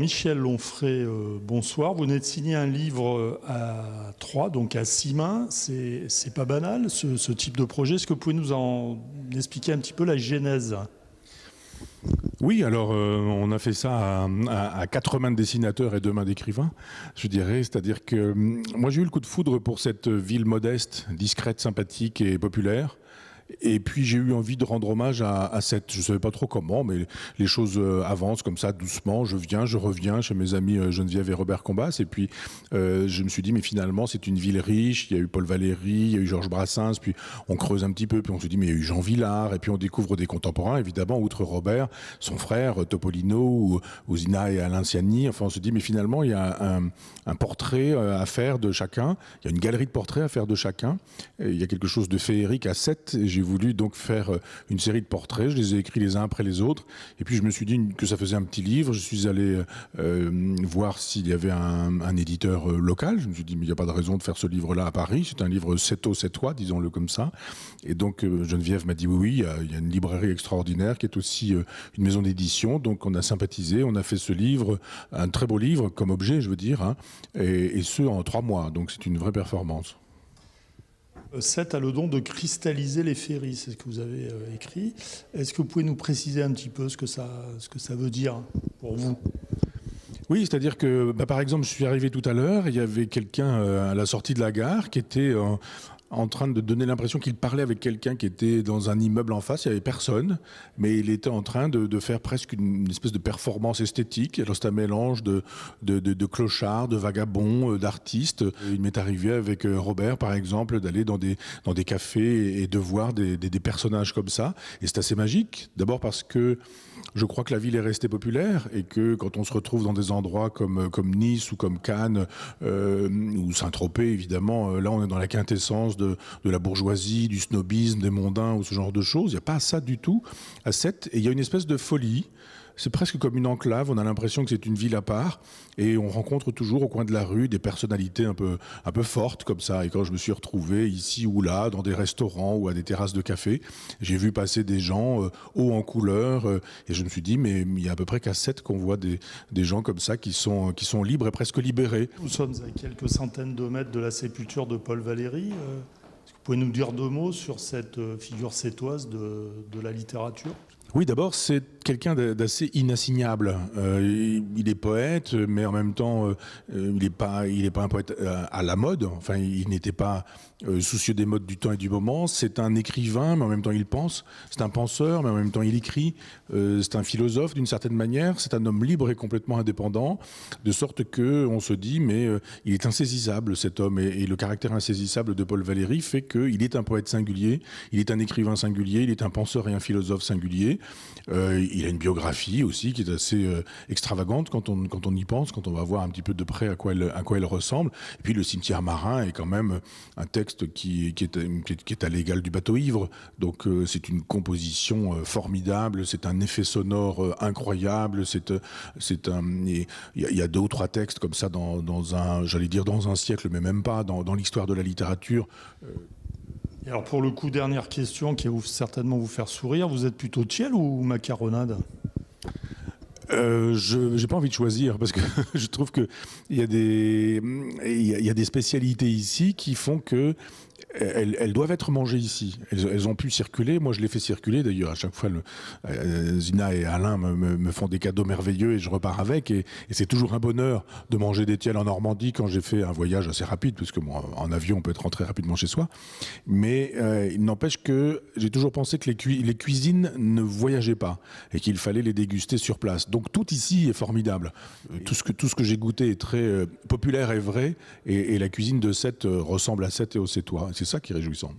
Michel Lonfray, euh, bonsoir. Vous venez de signer un livre euh, à trois, donc à six mains. C'est pas banal, ce, type de projet. Est-ce que vous pouvez nous en expliquer un petit peu la genèse oui, alors euh, on a fait ça à, à, quatre mains de dessinateurs et deux mains d'écrivains, je dirais. C'est-à-dire que moi j'ai eu le coup de foudre pour cette ville modeste, discrète, sympathique et populaire. Et puis j'ai eu envie de rendre hommage à, à cette, je ne savais pas trop comment, mais les choses euh, avancent comme ça, doucement. Je viens, je reviens chez mes amis euh, Geneviève et Robert Combas. Et puis euh, je me suis dit, mais finalement, c'est une ville riche. Il y a eu Paul Valéry, il y a eu Georges Brassens. Puis on creuse un petit peu, puis on se dit, mais il y a eu Jean Villard. Et puis on découvre des contemporains, évidemment, outre Robert, son frère Topolino ou, ou Zina et Ciani. Enfin, on se dit, mais finalement, il y a un, portrait à faire de chacun. Il y a une galerie de portraits à faire de chacun. il y a quelque chose de féerique à cette j'ai voulu donc faire euh, une série de portraits. Je les ai écrits les uns après les autres. Et puis je me suis dit que ça faisait un petit livre. Je suis allé euh, euh, voir s'il y avait un, éditeur local. Je me suis dit, mais il n'y a pas de raison de faire ce livre-là à Paris. C'est un livre 7 o 7 toi, disons-le comme ça. Et donc Geneviève m'a dit, oui, oui, il y, a une librairie extraordinaire qui est aussi une maison d'édition. Donc on a sympathisé, on a fait ce livre, un très beau livre comme objet, je veux dire, hein, et, et ce en trois mois. Donc c'est une vraie performance. 7 a le don de cristalliser les féeries, c'est ce que vous avez euh, écrit. Est-ce que vous pouvez nous préciser un petit peu ce que ça, ce que ça veut dire pour vous oui, c'est-à-dire que, bah, par exemple, je suis arrivé tout à l'heure, il y avait quelqu'un euh, à la sortie de la gare qui était en train de donner l'impression qu'il parlait avec quelqu'un qui était dans un immeuble en face, il n'y avait personne, mais il était en train de, faire presque une, espèce de performance esthétique. Alors c'est un mélange de, de, de clochards, de vagabonds, euh, d'artistes. Il m'est arrivé avec euh, Robert, par exemple, d'aller dans des, dans des cafés et de voir des, des, personnages comme ça. Et c'est assez magique, d'abord parce que je crois que la ville est restée populaire et que quand on se retrouve dans des endroits comme, euh, comme Nice ou comme Cannes ou Saint-Tropez, évidemment, là on est dans la quintessence de, la bourgeoisie, du snobisme, des mondains ou ce genre de choses. Il n'y a pas ça du tout à cette. Et il y a une espèce de folie c'est presque comme une enclave. On a l'impression que c'est une ville à part. Et on rencontre toujours au coin de la rue des personnalités un peu, un peu fortes comme ça. Et quand je me suis retrouvé ici ou là, dans des restaurants ou à des terrasses de café, j'ai vu passer des gens euh, hauts en couleur. Euh, et je me suis dit, mais il y a à peu près qu'à 7 qu'on voit des, gens comme ça qui sont, qui sont libres et presque libérés. Nous sommes à quelques centaines de mètres de la sépulture de Paul Valéry. Euh, est-ce que vous pouvez nous dire deux mots sur cette figure sétoise de, de la littérature oui, d'abord, c'est quelqu'un d'assez inassignable. Euh, il est poète, mais en même temps, euh, il n'est pas, il pas un poète euh, à la mode. Enfin, il n'était pas soucieux des modes du temps et du moment. C'est un écrivain, mais en même temps, il pense. C'est un penseur, mais en même temps, il écrit. c'est un philosophe d'une certaine manière. C'est un homme libre et complètement indépendant, de sorte que on se dit, mais il est insaisissable cet homme. Et, et le caractère insaisissable de Paul Valéry fait qu'il est un poète singulier, il est un écrivain singulier, il est un penseur et un philosophe singulier. Euh, il a une biographie aussi qui est assez euh, extravagante quand on, quand on y pense, quand on va voir un petit peu de près à quoi elle, à quoi elle ressemble. Et puis le cimetière marin est quand même un texte qui, qui, est, qui est à l'égal du bateau ivre. Donc euh, c'est une composition formidable, c'est un effet sonore incroyable, c'est, c'est un, il y, y, a deux ou trois textes comme ça dans, dans un, j'allais dire dans un siècle, mais même pas, dans, dans l'histoire de la littérature alors pour le coup, dernière question qui va certainement vous faire sourire, vous êtes plutôt tiel ou macaronade euh, je n'ai pas envie de choisir parce que je trouve qu'il y, y a des spécialités ici qui font que elles, doivent être mangées ici. Elles, ont pu circuler. Moi, je les fais circuler. D'ailleurs, à chaque fois, le, euh, Zina et Alain me, font des cadeaux merveilleux et je repars avec. Et, c'est toujours un bonheur de manger des tiels en Normandie quand j'ai fait un voyage assez rapide, puisque que en avion, on peut être rentré rapidement chez soi. Mais euh, il n'empêche que j'ai toujours pensé que les, les cuisines ne voyageaient pas et qu'il fallait les déguster sur place. Donc tout ici est formidable. Euh, tout ce que, tout ce que j'ai goûté est très populaire et vrai. Et, la cuisine de Sète ressemble à Sète et au Sétois. C'est ça qui est réjouissant.